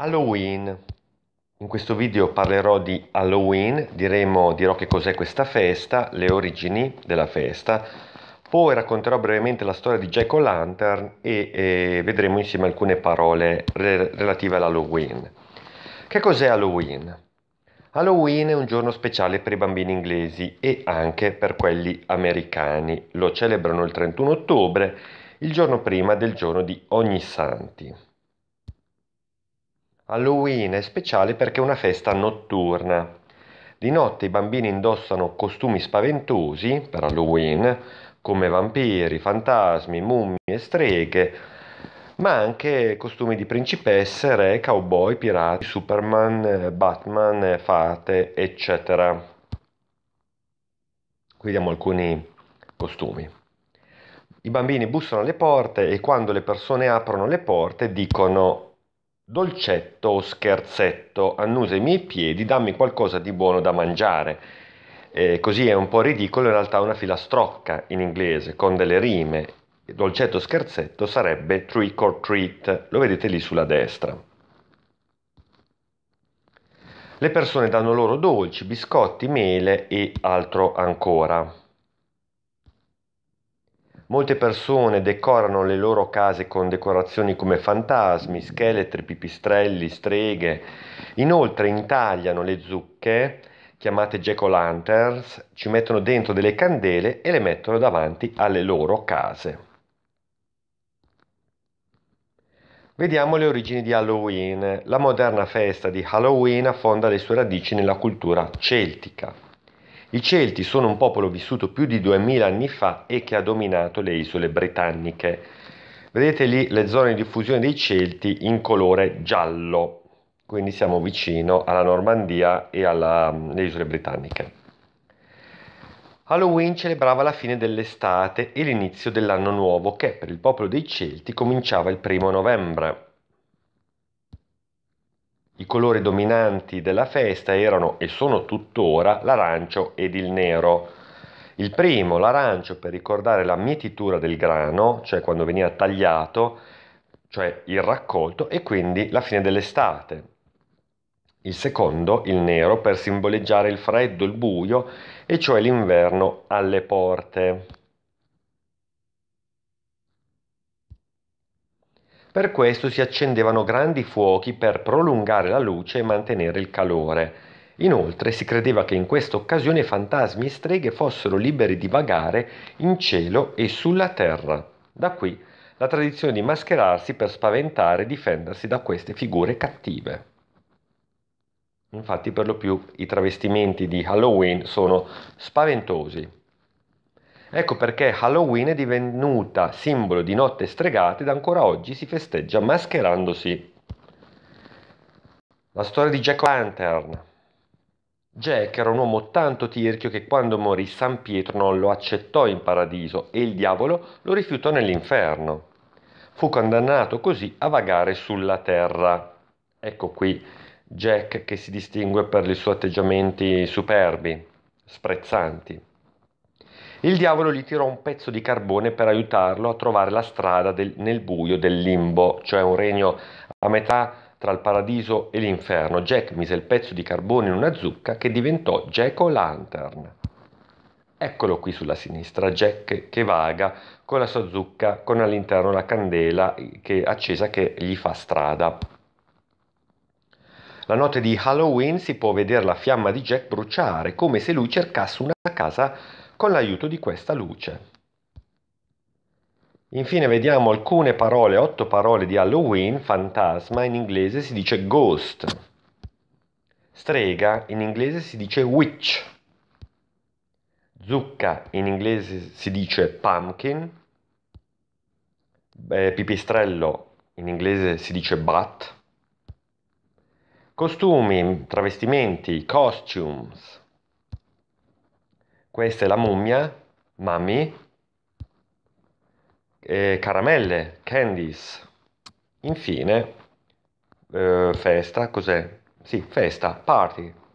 Halloween. In questo video parlerò di Halloween, diremo, dirò che cos'è questa festa, le origini della festa, poi racconterò brevemente la storia di Jack O'Lantern e, e vedremo insieme alcune parole re- relative all'Halloween. Che cos'è Halloween? Halloween è un giorno speciale per i bambini inglesi e anche per quelli americani. Lo celebrano il 31 ottobre, il giorno prima del giorno di Ogni Santi. Halloween è speciale perché è una festa notturna. Di notte i bambini indossano costumi spaventosi per Halloween, come vampiri, fantasmi, mummi e streghe, ma anche costumi di principesse, re, cowboy, pirati, Superman, Batman, fate, eccetera. Qui diamo alcuni costumi. I bambini bussano alle porte e quando le persone aprono le porte dicono Dolcetto o scherzetto, annusa i miei piedi, dammi qualcosa di buono da mangiare. Eh, così è un po' ridicolo, in realtà è una filastrocca in inglese con delle rime. Dolcetto o scherzetto sarebbe trick or treat, lo vedete lì sulla destra. Le persone danno loro dolci, biscotti, mele e altro ancora. Molte persone decorano le loro case con decorazioni come fantasmi, scheletri, pipistrelli, streghe. Inoltre intagliano le zucche, chiamate jack o' lanterns, ci mettono dentro delle candele e le mettono davanti alle loro case. Vediamo le origini di Halloween. La moderna festa di Halloween affonda le sue radici nella cultura celtica. I Celti sono un popolo vissuto più di 2000 anni fa e che ha dominato le isole britanniche. Vedete lì le zone di diffusione dei Celti in colore giallo, quindi siamo vicino alla Normandia e alle mm, isole britanniche. Halloween celebrava la fine dell'estate e l'inizio dell'anno nuovo che per il popolo dei Celti cominciava il primo novembre. I colori dominanti della festa erano e sono tuttora l'arancio ed il nero. Il primo, l'arancio, per ricordare la mietitura del grano, cioè quando veniva tagliato, cioè il raccolto, e quindi la fine dell'estate. Il secondo, il nero, per simboleggiare il freddo, il buio, e cioè l'inverno alle porte. Per questo si accendevano grandi fuochi per prolungare la luce e mantenere il calore. Inoltre si credeva che in questa occasione fantasmi e streghe fossero liberi di vagare in cielo e sulla terra. Da qui la tradizione di mascherarsi per spaventare e difendersi da queste figure cattive. Infatti per lo più i travestimenti di Halloween sono spaventosi, Ecco perché Halloween è divenuta simbolo di notte stregate ed ancora oggi si festeggia mascherandosi. La storia di Jack Lantern. Jack era un uomo tanto tirchio che quando morì San Pietro non lo accettò in paradiso e il diavolo lo rifiutò nell'inferno. Fu condannato così a vagare sulla terra. Ecco qui Jack che si distingue per i suoi atteggiamenti superbi, sprezzanti. Il diavolo gli tirò un pezzo di carbone per aiutarlo a trovare la strada del, nel buio del limbo, cioè un regno a metà tra il paradiso e l'inferno. Jack mise il pezzo di carbone in una zucca che diventò Jack o Lantern. Eccolo qui sulla sinistra, Jack che vaga con la sua zucca con all'interno la candela che, accesa che gli fa strada. La notte di Halloween si può vedere la fiamma di Jack bruciare, come se lui cercasse una casa con l'aiuto di questa luce. Infine vediamo alcune parole, otto parole di Halloween, fantasma, in inglese si dice ghost, strega, in inglese si dice witch, zucca, in inglese si dice pumpkin, eh, pipistrello, in inglese si dice bat, Costumi, travestimenti, costumes. Questa è la mummia, mummy. caramelle, candies. Infine, eh, festa, cos'è? Sì, festa, party.